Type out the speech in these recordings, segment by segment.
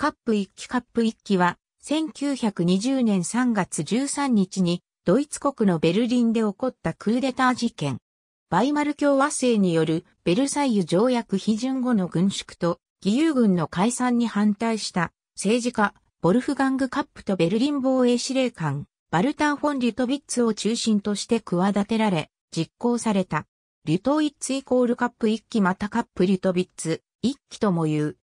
カップ1期カップ1期は、1920年3月13日に、ドイツ国のベルリンで起こったクーデター事件。バイマル共和制によるベルサイユ条約批准後の軍縮と義勇軍の解散に反対した政治家、ボルフガング・カップとベルリン防衛司令官、バルタン・フォン・リュトビッツを中心として企てられ、実行された。リュトイッツイコールカップ一期またカップリュトビッツ、一期とも言う。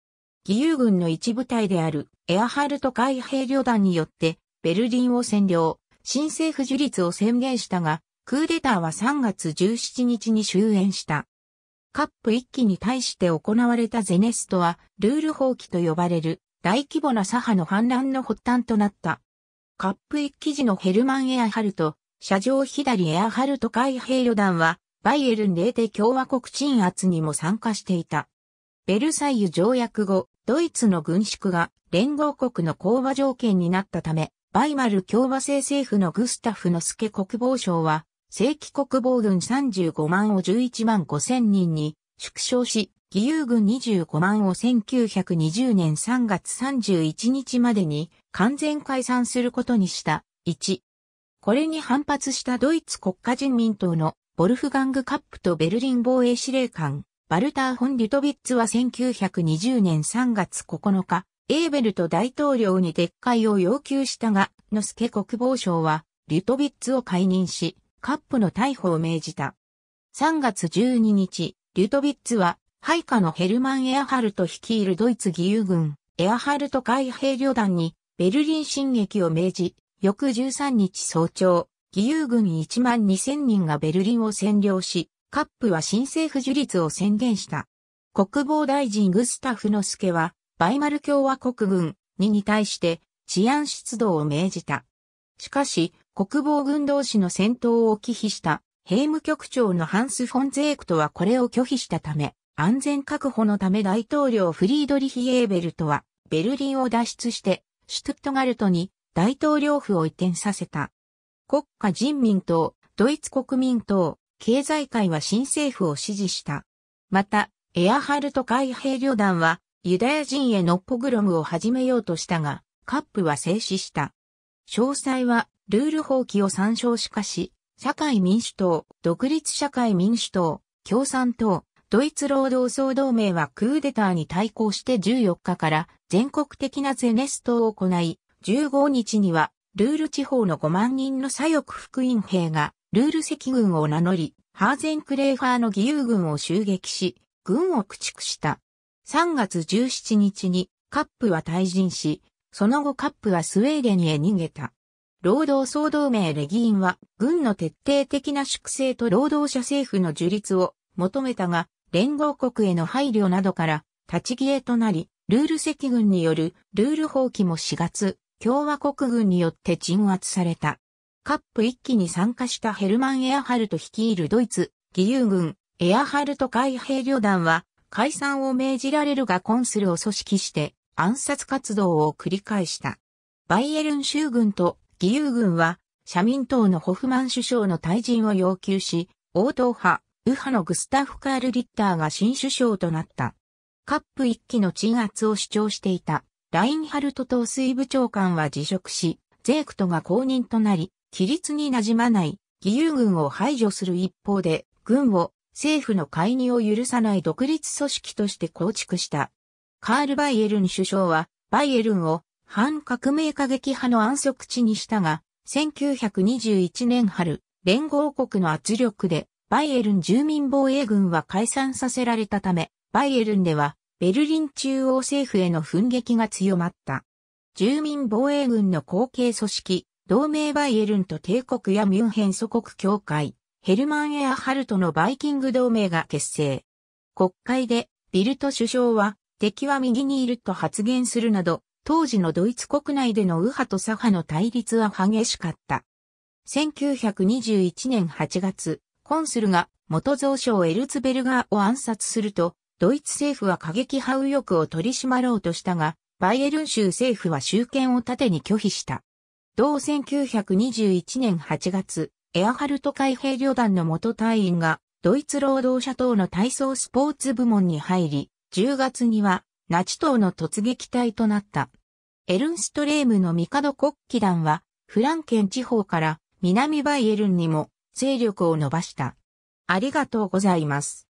義勇軍の一部隊であるエアハルト海兵旅団によってベルリンを占領、新政府樹立を宣言したが、クーデターは3月17日に終焉した。カップ1期に対して行われたゼネストは、ルール放棄と呼ばれる大規模な左派の反乱の発端となった。カップ1期時のヘルマン・エアハルト、車上左エアハルト海兵旅団は、バイエルン・レーテ共和国鎮圧にも参加していた。ベルサイユ条約後、ドイツの軍縮が連合国の講和条件になったため、バイマル共和制政府のグスタフの助国防相は、正規国防軍35万を11万5千人に縮小し、義勇軍25万を1920年3月31日までに完全解散することにした。1。これに反発したドイツ国家人民党のボルフガング・カップとベルリン防衛司令官、バルター・ホン・リュトビッツは1920年3月9日、エーベルト大統領に撤回を要求したが、ノスケ国防相は、リュトビッツを解任し、カップの逮捕を命じた。3月12日、リュトビッツは、配下のヘルマン・エアハルト率いるドイツ義勇軍、エアハルト海兵旅団に、ベルリン進撃を命じ、翌13日早朝、義勇軍1万2000人がベルリンを占領し、カップは新政府樹立を宣言した。国防大臣グスタフノスケは、バイマル共和国軍にに対して治安出動を命じた。しかし、国防軍同士の戦闘を忌避した兵務局長のハンス・フォンゼークトはこれを拒否したため、安全確保のため大統領フリードリヒ・エーベルトは、ベルリンを脱出して、シュトゥットガルトに大統領府を移転させた。国家人民党、ドイツ国民党、経済界は新政府を支持した。また、エアハルト海兵旅団は、ユダヤ人へのポグロムを始めようとしたが、カップは制止した。詳細は、ルール放棄を参照しかし、社会民主党、独立社会民主党、共産党、ドイツ労働総同盟はクーデターに対抗して14日から全国的なゼネストを行い、15日にはルール地方の5万人の左翼福音兵がルール赤軍を名乗り、ハーゼンクレーファーの義勇軍を襲撃し、軍を駆逐した。3月17日にカップは退陣し、その後カップはスウェーデンへ逃げた。労働総同盟レギーンは軍の徹底的な粛清と労働者政府の樹立を求めたが、連合国への配慮などから立ち消えとなり、ルール赤軍によるルール放棄も4月、共和国軍によって鎮圧された。カップ1期に参加したヘルマン・エアハルト率いるドイツ、義勇軍、エアハルト海兵旅団は、解散を命じられるがコンスルを組織して暗殺活動を繰り返した。バイエルン州軍と義勇軍は社民党のホフマン首相の退陣を要求し、王党派、右派のグスタフ・カール・リッターが新首相となった。カップ一期の鎮圧を主張していたラインハルト統帥部長官は辞職し、ゼークトが公認となり、規律になじまない義勇軍を排除する一方で、軍を政府の介入を許さない独立組織として構築した。カール・バイエルン首相は、バイエルンを反革命過激派の安息地にしたが、1921年春、連合国の圧力で、バイエルン住民防衛軍は解散させられたため、バイエルンでは、ベルリン中央政府への奮撃が強まった。住民防衛軍の後継組織、同盟バイエルンと帝国やミュンヘン祖国協会、ヘルマン・エアハルトのバイキング同盟が結成。国会で、ビルト首相は、敵は右にいると発言するなど、当時のドイツ国内での右派と左派の対立は激しかった。1921年8月、コンスルが元蔵相エルツベルガーを暗殺すると、ドイツ政府は過激派右翼を取り締まろうとしたが、バイエルン州政府は集権を盾に拒否した。同1921年8月、エアハルト海兵旅団の元隊員が、ドイツ労働者党の体操スポーツ部門に入り、10月には、ナチ党の突撃隊となった。エルンストレームの帝国旗団は、フランケン地方から南バイエルンにも勢力を伸ばした。ありがとうございます。